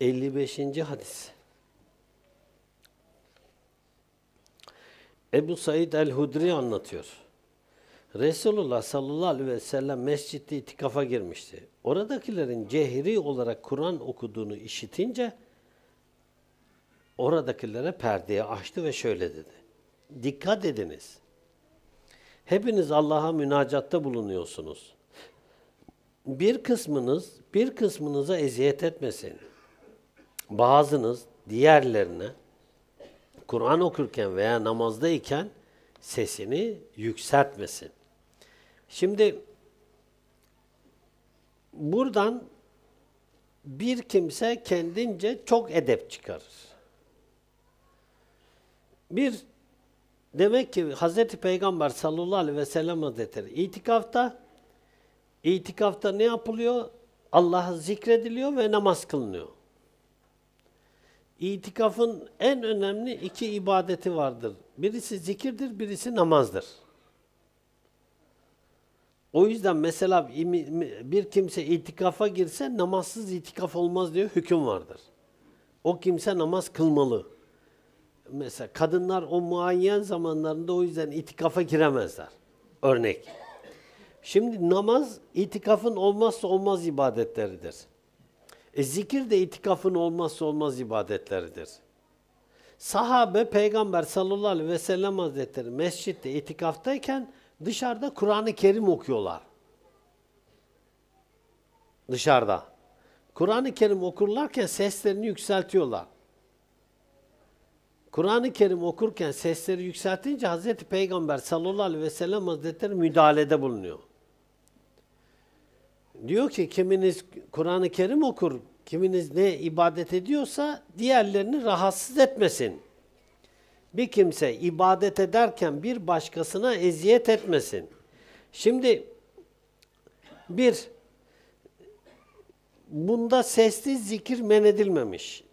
55. hadis. Ebu Said el-Hudri anlatıyor. Resulullah sallallahu aleyhi ve sellem mescitte itikafa girmişti. Oradakilerin cehri olarak Kur'an okuduğunu işitince oradakilere perdeyi açtı ve şöyle dedi. Dikkat ediniz. Hepiniz Allah'a münacatta bulunuyorsunuz. Bir kısmınız bir kısmınıza eziyet etmesin bazınız diğerlerine Kur'an okurken veya namazdayken sesini yükseltmesin. Şimdi buradan bir kimse kendince çok edep çıkarır. Bir demek ki Hz. Peygamber sallallahu aleyhi ve sellem hazretleri itikafta itikafta ne yapılıyor? Allah zikrediliyor ve namaz kılınıyor. İtikafın en önemli iki ibadeti vardır. Birisi zikirdir, birisi namazdır. O yüzden mesela bir kimse itikafa girse namazsız itikaf olmaz diye hüküm vardır. O kimse namaz kılmalı. Mesela kadınlar o muayyen zamanlarında o yüzden itikafa giremezler. Örnek. Şimdi namaz itikafın olmazsa olmaz ibadetleridir. E zikir de itikafın olmazsa olmaz ibadetleridir. Sahabe Peygamber sallallahu aleyhi ve sellem hazretleri mescitte itikaftayken dışarıda Kur'an-ı Kerim okuyorlar. Dışarıda. Kur'an-ı Kerim okurlarken seslerini yükseltiyorlar. Kur'an-ı Kerim okurken sesleri yükseltince Hazreti Peygamber sallallahu aleyhi ve sellem hazretleri müdahalede bulunuyor diyor ki kiminiz Kur'an-ı Kerim okur, kiminiz ne ibadet ediyorsa diğerlerini rahatsız etmesin. Bir kimse ibadet ederken bir başkasına eziyet etmesin. Şimdi bir bunda sessiz zikir men edilmemiş.